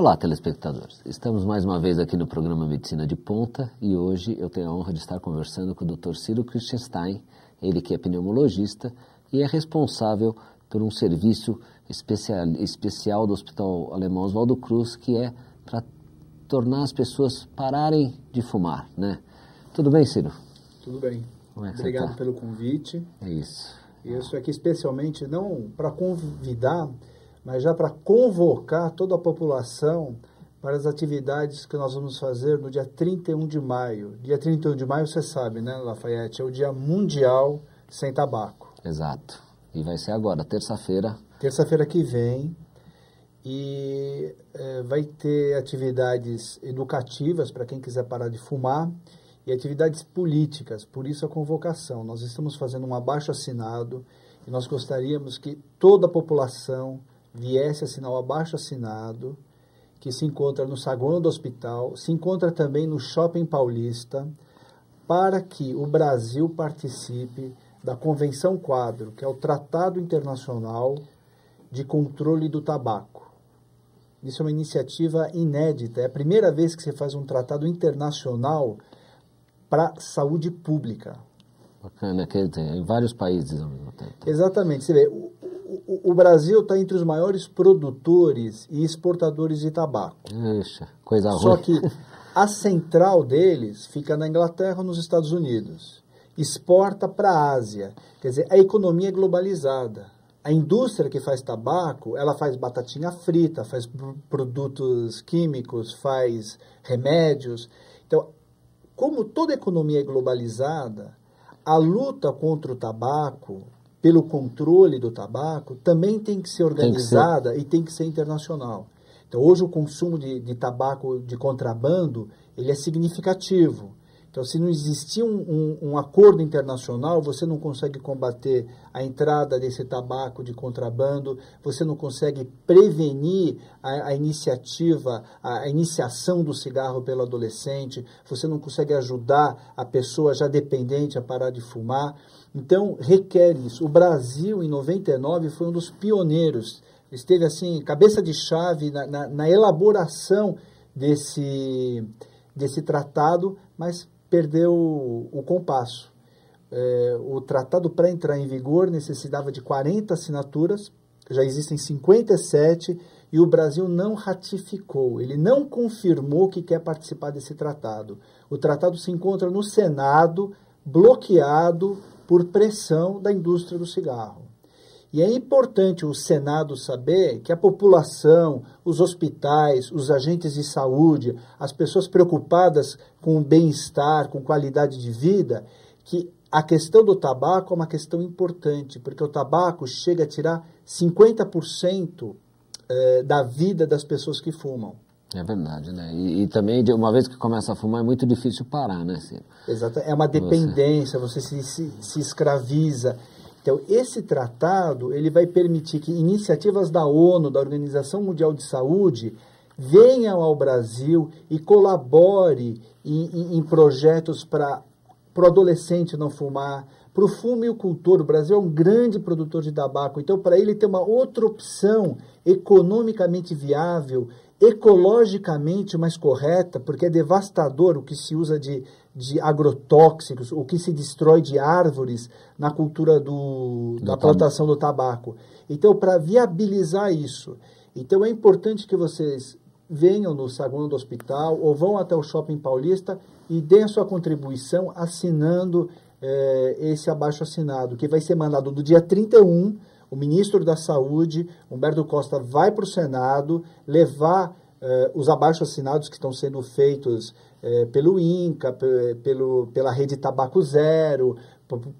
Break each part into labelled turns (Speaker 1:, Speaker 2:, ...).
Speaker 1: Olá, telespectadores. Estamos mais uma vez aqui no programa Medicina de Ponta e hoje eu tenho a honra de estar conversando com o Dr. Ciro Christenstein, ele que é pneumologista e é responsável por um serviço especial, especial do Hospital Alemão Oswaldo Cruz, que é para tornar as pessoas pararem de fumar, né? Tudo bem, Ciro?
Speaker 2: Tudo bem. Como é que Obrigado você tá? pelo convite. É isso. Eu estou aqui especialmente não para convidar mas já para convocar toda a população para as atividades que nós vamos fazer no dia 31 de maio. Dia 31 de maio, você sabe, né, Lafayette? É o Dia Mundial Sem Tabaco.
Speaker 1: Exato. E vai ser agora, terça-feira.
Speaker 2: Terça-feira que vem. E é, vai ter atividades educativas para quem quiser parar de fumar e atividades políticas, por isso a convocação. Nós estamos fazendo um abaixo assinado e nós gostaríamos que toda a população viesse assinar o abaixo assinado, que se encontra no saguão do hospital, se encontra também no Shopping Paulista, para que o Brasil participe da Convenção Quadro, que é o Tratado Internacional de Controle do Tabaco. Isso é uma iniciativa inédita, é a primeira vez que se faz um tratado internacional para saúde pública.
Speaker 1: Bacana, quer tem em vários países
Speaker 2: ao mesmo tempo. Exatamente, você vê, o, o Brasil está entre os maiores produtores e exportadores de tabaco.
Speaker 1: Ixi, coisa ruim. Só que
Speaker 2: a central deles fica na Inglaterra, nos Estados Unidos. Exporta para a Ásia. Quer dizer, a economia é globalizada. A indústria que faz tabaco, ela faz batatinha frita, faz produtos químicos, faz remédios. Então, como toda economia é globalizada, a luta contra o tabaco pelo controle do tabaco também tem que ser organizada tem que ser. e tem que ser internacional. Então, hoje o consumo de, de tabaco de contrabando ele é significativo. Então, se não existir um, um, um, acordo internacional, você não consegue combater a entrada desse tabaco de contrabando, você não consegue prevenir a, a iniciativa, a, a, iniciação do cigarro pelo adolescente, você não consegue ajudar a pessoa já dependente a parar de fumar. Então, requer isso. O Brasil, em 99, foi um dos pioneiros, esteve assim, cabeça de chave na, na, na elaboração desse, desse tratado, mas perdeu o compasso. É, o tratado para entrar em vigor necessitava de 40 assinaturas, já existem 57 e o Brasil não ratificou, ele não confirmou que quer participar desse tratado. O tratado se encontra no Senado, bloqueado por pressão da indústria do cigarro. E é importante o Senado saber que a população, os hospitais, os agentes de saúde, as pessoas preocupadas com o bem-estar, com qualidade de vida, que a questão do tabaco é uma questão importante, porque o tabaco chega a tirar 50% eh, da vida das pessoas que fumam.
Speaker 1: É verdade, né? E, e, também, uma vez que começa a fumar, é muito difícil parar, né, Ciro?
Speaker 2: Exato. É uma dependência, você, você se, se, se escraviza. Então, esse tratado ele vai permitir que iniciativas da ONU, da Organização Mundial de Saúde, venham ao Brasil e colabore em, em, em projetos para o adolescente não fumar, para o fumicultor. O Brasil é um grande produtor de tabaco, então para ele ter uma outra opção economicamente viável ecologicamente mais correta, porque é devastador o que se usa de, de agrotóxicos, o que se destrói de árvores na cultura do, da do plantação tabaco. do tabaco. Então, para viabilizar isso, então é importante que vocês venham no saguão do hospital ou vão até o shopping paulista e deem a sua contribuição assinando é, esse abaixo assinado, que vai ser mandado do dia 31 o ministro da Saúde, Humberto Costa, vai para o Senado levar eh, os abaixo-assinados que estão sendo feitos eh, pelo INCA, pelo, pela Rede Tabaco Zero,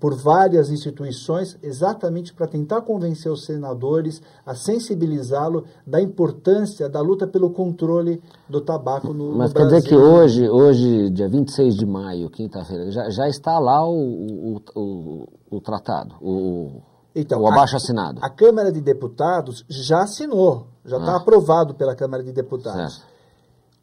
Speaker 2: por várias instituições, exatamente para tentar convencer os senadores a sensibilizá-lo da importância da luta pelo controle do tabaco no, Mas no Brasil. Mas quer dizer que hoje,
Speaker 1: hoje, dia 26 de maio, quinta-feira, já, já está lá o, o, o, o tratado, o,
Speaker 2: então, o abaixo assinado. A, a Câmara de Deputados já assinou, já está ah. aprovado pela Câmara de Deputados. Certo.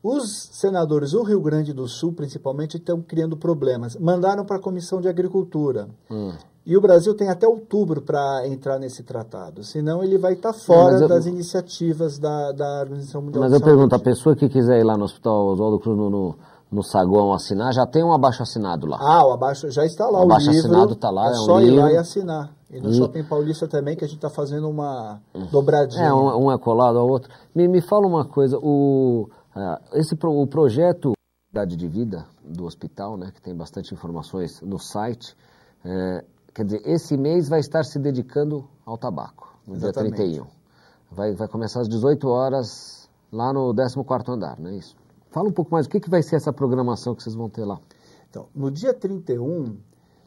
Speaker 2: Os senadores do Rio Grande do Sul, principalmente, estão criando problemas. Mandaram para a Comissão de Agricultura. Hum. E o Brasil tem até outubro para entrar nesse tratado, senão ele vai estar tá fora eu, das iniciativas da, da Organização Mundial Mas eu pergunto, a
Speaker 1: pessoa que quiser ir lá no Hospital Oswaldo Cruz no, no no saguão assinar, já tem um abaixo assinado lá.
Speaker 2: Ah, o abaixo já está lá. O, abaixo assinado está lá. É, é só ir lá e assinar. E no e... Shopping Paulista também, que a gente está fazendo uma hum. dobradinha. É, um,
Speaker 1: um, é colado ao outro. Me, me fala uma coisa, o, é, esse pro, o projeto Qualidade de Vida do hospital, né, que tem bastante informações no site, é, quer dizer, esse mês vai estar se dedicando ao tabaco, no Exatamente. dia 31. Vai, vai começar às 18 horas lá no 14 andar, não é isso? Fala um pouco mais, o que, que vai ser essa programação que vocês vão ter
Speaker 2: lá? Então, no dia 31,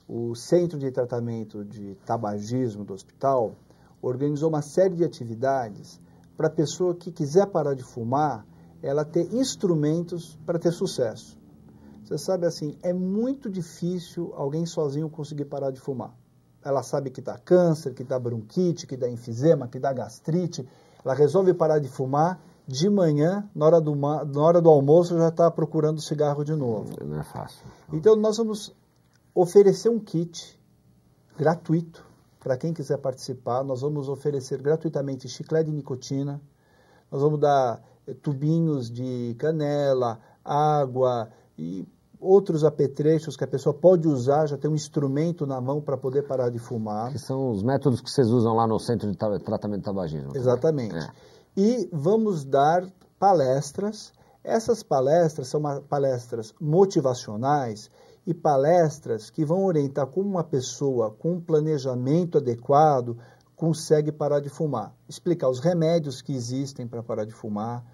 Speaker 2: o Centro de Tratamento de Tabagismo do hospital organizou uma série de atividades para a pessoa que quiser parar de fumar, ela ter instrumentos para ter sucesso. Você sabe assim, é muito difícil alguém sozinho conseguir parar de fumar. Ela sabe que dá câncer, que dá bronquite, que dá enfisema, que dá gastrite. Ela resolve parar de fumar de manhã, na hora do, na hora do almoço, já está procurando cigarro de novo. Não é fácil. Então, nós vamos oferecer um kit gratuito para quem quiser participar. Nós vamos oferecer gratuitamente chiclete de nicotina, nós vamos dar eh, tubinhos de canela, água e outros apetrechos que a pessoa pode usar, já tem um instrumento na mão para poder parar de fumar. Que são
Speaker 1: os métodos que vocês usam lá no centro de tratamento de tabagismo. Exatamente. É
Speaker 2: e vamos dar palestras. Essas palestras são palestras motivacionais e palestras que vão orientar como uma pessoa com um planejamento adequado consegue parar de fumar. Explicar os remédios que existem para parar de fumar,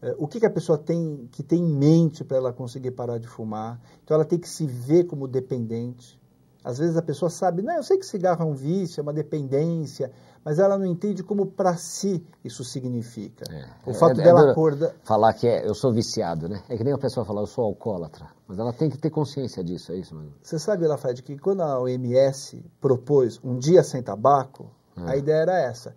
Speaker 2: eh, o que, que, a pessoa tem que tem em mente para ela conseguir parar de fumar. Então ela tem que se ver como dependente. Às vezes a pessoa sabe, não, eu sei que cigarro é um vício, é uma dependência, mas ela não entende como para si isso significa. É, o fato é, é dela acordar...
Speaker 1: Falar que é, eu sou viciado, né? É que nem a pessoa falar, eu sou alcoólatra. Mas ela tem que
Speaker 2: ter consciência disso, é isso, mano? Você sabe, Lafayette, que quando a OMS propôs um dia sem tabaco, é. a ideia era essa.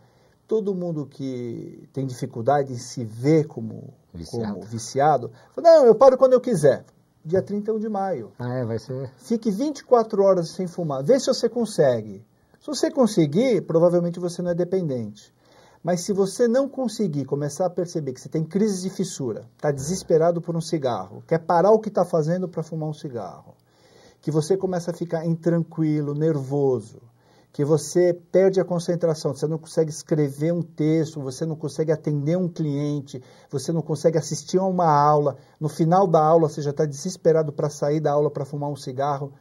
Speaker 2: Todo mundo que tem dificuldade em se ver como viciado, como viciado fala, não, eu paro quando eu quiser dia 31 de maio. Ah, é, vai ser. Fique 24 horas sem fumar. Vê se você consegue. Se você conseguir, provavelmente você não é dependente. Mas se você não conseguir começar a perceber que você tem crise de fissura, está desesperado por um cigarro, quer parar o que está fazendo para fumar um cigarro, que você começa a ficar intranquilo, nervoso, que você perde a concentração, você não consegue escrever um texto, você não consegue atender um cliente, você não consegue assistir a uma aula. No final da aula, você já está desesperado para sair da aula para fumar um cigarro.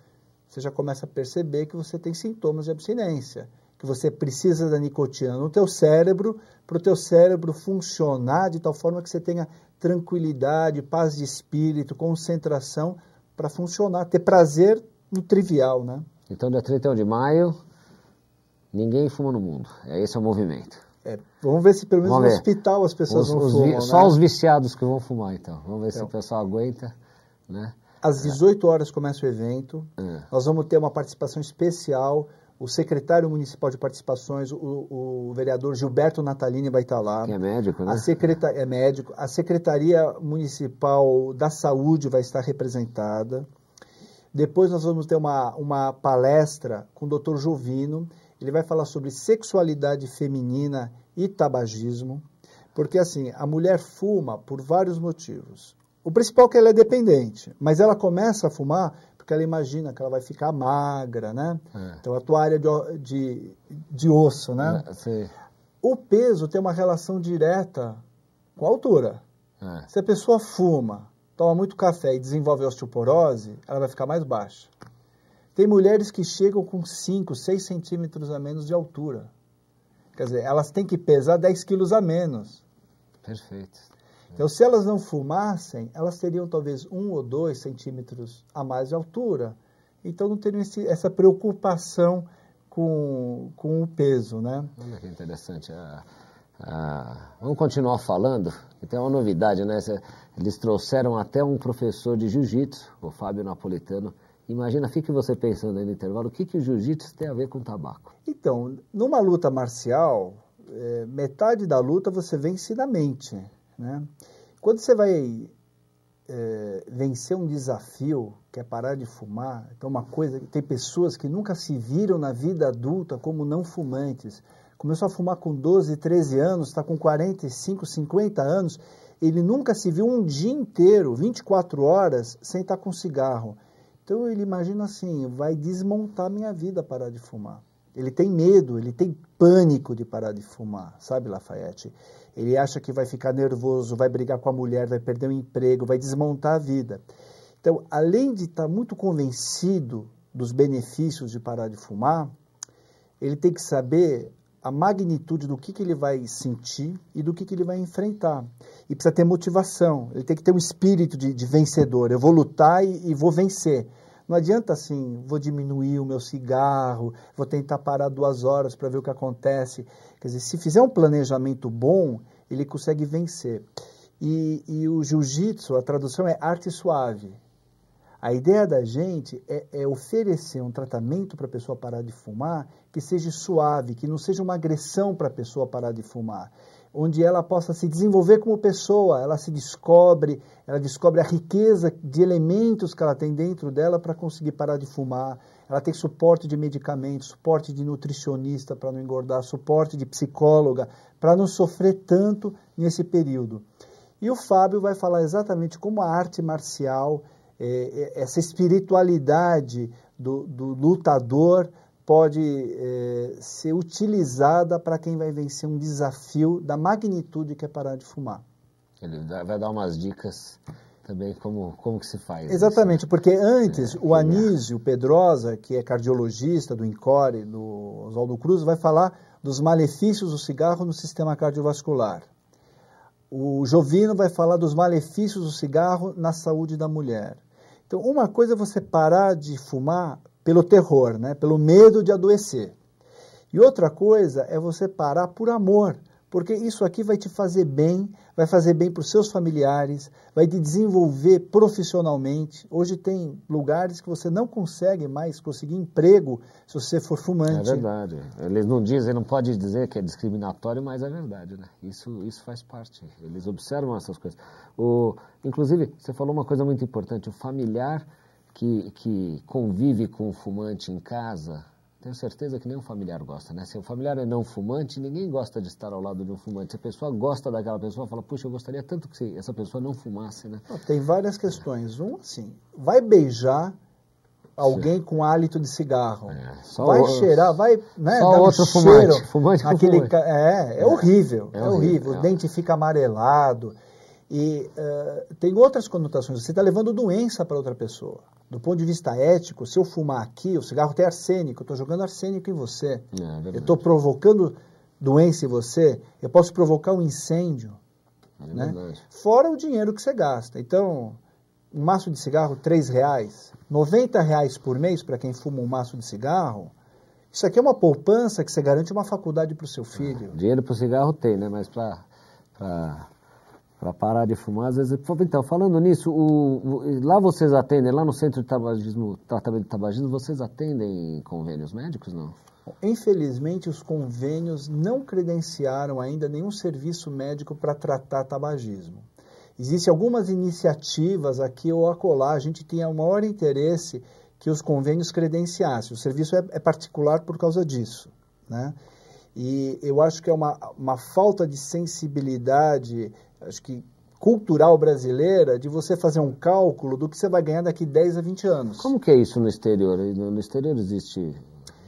Speaker 2: Você já começa a perceber que você tem sintomas de abstinência, que você precisa da nicotina no teu cérebro para o teu cérebro funcionar de tal forma que você tenha tranquilidade, paz de espírito, concentração para funcionar, ter prazer no trivial, né? Então, dia 31 de maio,
Speaker 1: Ninguém fuma no mundo. É, esse é o movimento.
Speaker 2: É, vamos ver se pelo menos no hospital as pessoas os, não os fumam. Né? Só os
Speaker 1: viciados que vão fumar,
Speaker 2: então. Vamos ver então. se é. o pessoal aguenta, né? Às 18 horas começa o evento. É. Nós vamos ter uma participação especial. O secretário municipal de participações, o, o vereador Gilberto Natalini vai estar lá. Que
Speaker 1: é médico, né? A
Speaker 2: secreta... É médico. A Secretaria Municipal da Saúde vai estar representada. Depois nós vamos ter uma, uma palestra com o doutor Jovino. Ele vai falar sobre sexualidade feminina e tabagismo, porque assim, a mulher fuma por vários motivos. O principal é que ela é dependente, mas ela começa a fumar porque ela imagina que ela vai ficar magra, né? É. Então, a toalha de, de, de osso, né? É, o peso tem uma relação direta com a altura. É. Se a pessoa fuma, toma muito café e desenvolve osteoporose, ela vai ficar mais baixa. Tem mulheres que chegam com 5, 6 centímetros a menos de altura. Quer dizer, elas têm que pesar 10 quilos a menos. Perfeito. Então, se elas não fumassem, elas teriam talvez um ou dois centímetros a mais de altura. Então, não teriam esse, essa preocupação com, com o peso, né?
Speaker 1: Olha que interessante.
Speaker 2: Ah, ah, vamos continuar falando.
Speaker 1: Tem uma novidade, né? Eles trouxeram até um professor de jiu-jitsu, o Fábio Napolitano, Imagina, fique você pensando aí no intervalo, o que, que o jiu-jitsu tem a ver com tabaco? Então,
Speaker 2: numa luta marcial, é, metade da luta você vence na mente. Né? Quando você vai é, vencer um desafio, que é parar de fumar, então uma coisa, tem pessoas que nunca se viram na vida adulta como não fumantes. Começou a fumar com 12, 13 anos, está com 45, 50 anos, ele nunca se viu um dia inteiro, 24 horas, sem estar com cigarro. Então ele imagina assim: vai desmontar minha vida parar de fumar. Ele tem medo, ele tem pânico de parar de fumar, sabe, Lafayette? Ele acha que vai ficar nervoso, vai brigar com a mulher, vai perder o emprego, vai desmontar a vida. Então, além de estar tá muito convencido dos benefícios de parar de fumar, ele tem que saber a magnitude do que, que ele vai sentir e do que, que ele vai enfrentar. E precisa ter motivação, ele tem que ter um espírito de, de vencedor. Eu vou lutar e, e, vou vencer. Não adianta assim, vou diminuir o meu cigarro, vou tentar parar duas horas para ver o que acontece. Quer dizer, se fizer um planejamento bom, ele consegue vencer. E, e o jiu-jitsu, a tradução é arte suave. A ideia da gente é, é oferecer um tratamento para a pessoa parar de fumar que seja suave, que não seja uma agressão para a pessoa parar de fumar, onde ela possa se desenvolver como pessoa, ela se descobre, ela descobre a riqueza de elementos que ela tem dentro dela para conseguir parar de fumar, ela tem suporte de medicamento, suporte de nutricionista para não engordar, suporte de psicóloga para não sofrer tanto nesse período. E o Fábio vai falar exatamente como a arte marcial é, é, essa espiritualidade do, do lutador pode é, ser utilizada para quem vai vencer um desafio da magnitude que é parar de fumar.
Speaker 1: Ele vai dar umas dicas também como, como que se faz.
Speaker 2: Exatamente, isso. porque antes é, o Anísio Pedrosa, que é cardiologista do INCORE, do Oswaldo Cruz, vai falar dos malefícios do cigarro no sistema cardiovascular. O Jovino vai falar dos malefícios do cigarro na saúde da mulher. Então, uma coisa é você parar de fumar pelo terror, né? pelo medo de adoecer. E outra coisa é você parar por amor porque isso aqui vai te fazer bem, vai fazer bem para os seus familiares, vai te desenvolver profissionalmente. Hoje tem lugares que você não consegue mais conseguir emprego se você for é fumante. É
Speaker 1: verdade. Eles não dizem, não pode dizer que é discriminatório, mas é verdade, né? Isso, isso faz parte. Eles observam essas coisas. O, inclusive, você falou uma coisa muito importante, o familiar que, que convive com o fumante em casa, tenho certeza que nenhum familiar gosta, né? Se o familiar é não fumante, ninguém gosta de estar ao lado de um fumante. Se a pessoa gosta daquela pessoa, fala, puxa, eu
Speaker 2: gostaria tanto que essa pessoa não fumasse, né? Tem várias questões. Um, assim, vai beijar alguém Sim. com hálito de cigarro. É, vai cheirar, vai, né, só dar um outro cheiro. Fumante, aquele, fumante. É, é, é, horrível, é, é horrível. É. O dente fica amarelado. E uh, tem outras conotações. Você está levando doença para outra pessoa do ponto de vista ético, se eu fumar aqui, o cigarro tem é arsênico, eu estou jogando arsênico em você. É, é eu estou provocando doença em você, eu posso provocar um incêndio. É né? Verdade. Fora o dinheiro que você gasta. Então, um maço de cigarro, três reais, 90 reais por mês para quem fuma um maço de cigarro, isso aqui é uma poupança que você garante uma faculdade para o seu ah, filho. É, dinheiro para o cigarro tem, né? Mas para
Speaker 1: para parar de fumar. Às vezes, então, falando nisso, o, o, lá vocês atendem, lá no Centro de Tabagismo, Tratamento de Tabagismo, vocês atendem convênios médicos, não?
Speaker 2: Infelizmente, os convênios não credenciaram ainda nenhum serviço médico para tratar tabagismo. Existem algumas iniciativas aqui ou acolá, a gente tinha o maior interesse que os convênios credenciassem. O serviço é, é particular por causa disso, né? E eu acho que é uma, uma falta de sensibilidade acho que cultural brasileira de você fazer um cálculo do que você vai ganhar daqui 10 a 20 anos. Como que é isso no exterior? No exterior existe...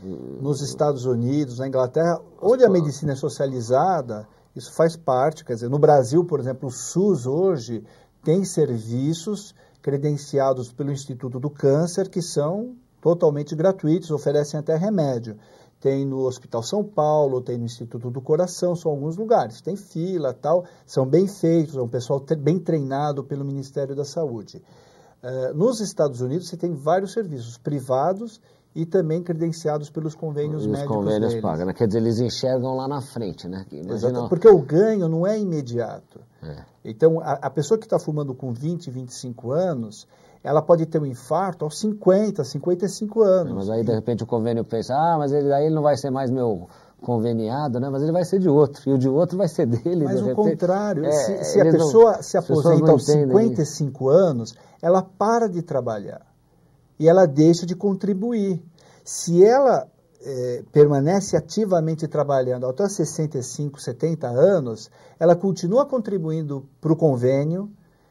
Speaker 2: Uh, Nos Estados Unidos, na Inglaterra, onde a medicina é socializada, isso faz parte. Quer dizer, no Brasil, por exemplo, o SUS hoje tem serviços credenciados pelo Instituto do Câncer que são totalmente gratuitos, oferecem até remédio tem no Hospital São Paulo, tem no Instituto do Coração, são alguns lugares, tem fila tal, são bem feitos, é um pessoal bem treinado pelo Ministério da Saúde. Uh, nos Estados Unidos você tem vários serviços privados e também credenciados pelos convênios e médicos. Os convênios pagam, né?
Speaker 1: quer dizer, eles enxergam lá na frente, né? Imagina... porque
Speaker 2: o ganho não é imediato. É. Então, a, a pessoa que está fumando com 20, 25 anos, ela pode ter um infarto aos 50, 55 anos.
Speaker 1: Mas aí, de repente,
Speaker 2: o convênio pensa, ah, mas ele, aí ele não vai ser mais meu
Speaker 1: conveniado, né? mas ele vai ser de outro, e o de outro vai ser dele. Mas de o repente, contrário, é, se, se a pessoa não, se aposenta aos 55
Speaker 2: isso. anos, ela para de trabalhar e ela deixa de contribuir. Se ela é, permanece ativamente trabalhando até 65, 70 anos, ela continua contribuindo para o convênio,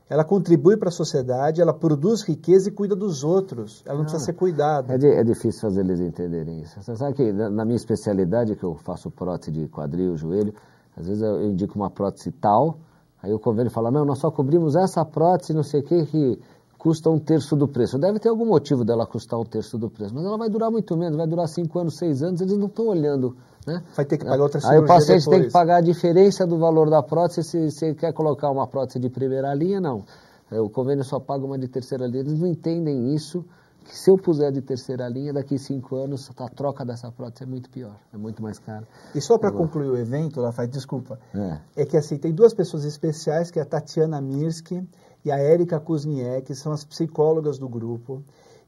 Speaker 2: ela contribui para a sociedade, ela produz riqueza e cuida dos outros.
Speaker 1: Ela não, precisa ser cuidada. É, é, difícil fazer eles entenderem isso. Você sabe que na, na minha especialidade, que eu faço prótese de quadril, joelho, às vezes eu indico uma prótese tal, aí o convênio fala, não, nós só cobrimos essa prótese, não sei o que, que custa um terço do preço. Deve ter algum motivo dela custar um terço do preço, mas ela vai durar muito menos, vai durar cinco anos, seis anos, eles não estão olhando. Né?
Speaker 2: Vai ter que pagar outra cirurgia Aí o paciente depois. tem que
Speaker 1: pagar a diferença do valor da prótese, se, você quer colocar uma prótese de primeira linha, não. É, o convênio só paga uma de terceira linha, eles não entendem isso,
Speaker 2: que se eu puser de terceira linha, daqui cinco anos a troca dessa prótese é muito pior, é muito mais cara. E só para concluir o evento, Rafael, desculpa, é. é. que assim, tem duas pessoas especiais, que é a Tatiana Mirsky e a Érica Kuzniek, que são as psicólogas do grupo,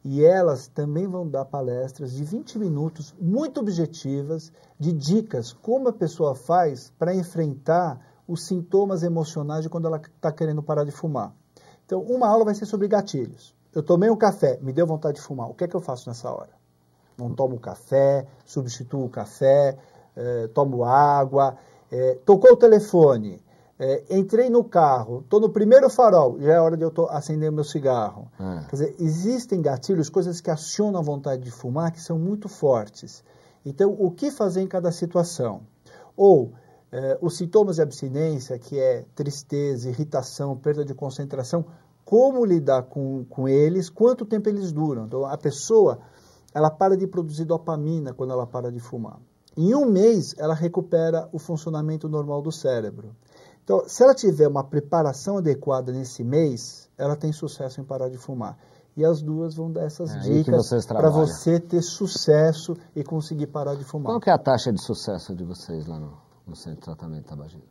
Speaker 2: e elas também vão dar palestras de 20 minutos muito objetivas de dicas como a pessoa faz para enfrentar os sintomas emocionais de quando ela está querendo parar de fumar. Então, uma aula vai ser sobre gatilhos. Eu tomei um café, me deu vontade de fumar. O que é que eu faço nessa hora? Não tomo café, substituo o café, eh, tomo água. Eh, tocou o telefone, é, entrei no carro, estou no primeiro farol, já é hora de eu tô, acender meu cigarro. É. Quer dizer, existem gatilhos, coisas que acionam a vontade de fumar, que são muito fortes. Então, o que fazer em cada situação? Ou é, os sintomas de abstinência, que é tristeza, irritação, perda de concentração, como lidar com, com eles, quanto tempo eles duram. Então, a pessoa, ela para de produzir dopamina quando ela para de fumar. Em um mês, ela recupera o funcionamento normal do cérebro. Então, se ela tiver uma preparação adequada nesse mês, ela tem sucesso em parar de fumar. E as duas vão dar essas é dicas para você ter sucesso e conseguir parar de fumar. Qual
Speaker 1: que é a taxa de sucesso de vocês lá no, no Centro de Tratamento Tabagismo?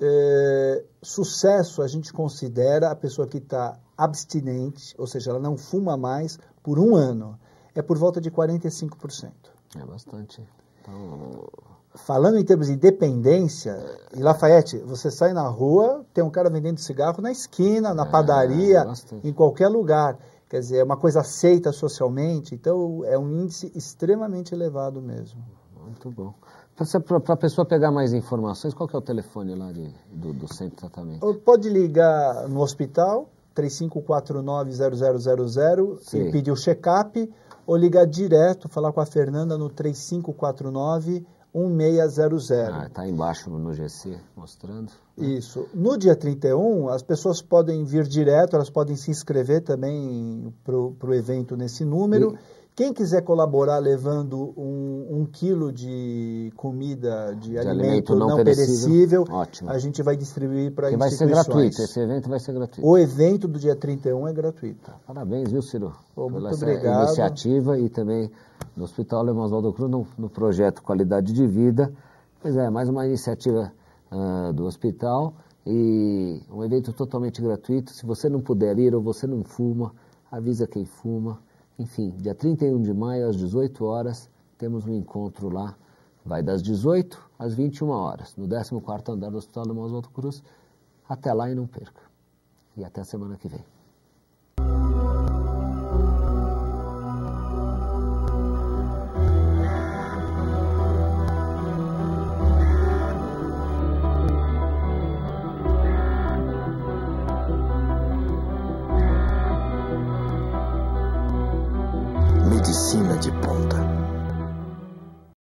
Speaker 2: É, sucesso a gente considera a pessoa que está abstinente, ou seja, ela não fuma mais por um ano. É por volta de 45%.
Speaker 1: É bastante.
Speaker 2: Então falando em termos de independência, em Lafayette, você sai na rua, tem um cara vendendo cigarro na esquina, na é, padaria, em qualquer lugar. Quer dizer, é uma coisa aceita socialmente, então é um índice extremamente elevado mesmo. Muito bom.
Speaker 1: Para a pessoa pegar mais informações, qual que é o telefone lá de, do, do centro de tratamento?
Speaker 2: Pode ligar no hospital, 3549-0000 e pedir o check-up, ou ligar direto, falar com a Fernanda no 3549 1600. Ah,
Speaker 1: está embaixo no GC mostrando.
Speaker 2: Né? Isso. No dia 31, as pessoas podem vir direto, elas podem se inscrever também para o evento nesse número. E... Quem quiser colaborar levando um, um quilo de comida, de, de alimento, alimento, não, não perecível, perecível a gente vai distribuir para instituições. vai ser gratuito, esse
Speaker 1: evento vai ser gratuito. O
Speaker 2: evento do dia 31 é gratuito. Tá, parabéns, viu, Ciro? Pô, muito obrigado.
Speaker 1: iniciativa e também no Hospital Alemão Oswaldo Cruz, no, no, projeto Qualidade de Vida. Pois é, mais uma iniciativa uh, do hospital e um evento totalmente gratuito. Se você não puder ir ou você não fuma, avisa quem fuma. Enfim, dia 31 de maio, às 18 horas, temos um encontro lá. Vai das 18 às 21 horas, no 14 andar do Hospital do Maus Cruz. Até lá e não perca. E até a semana que vem.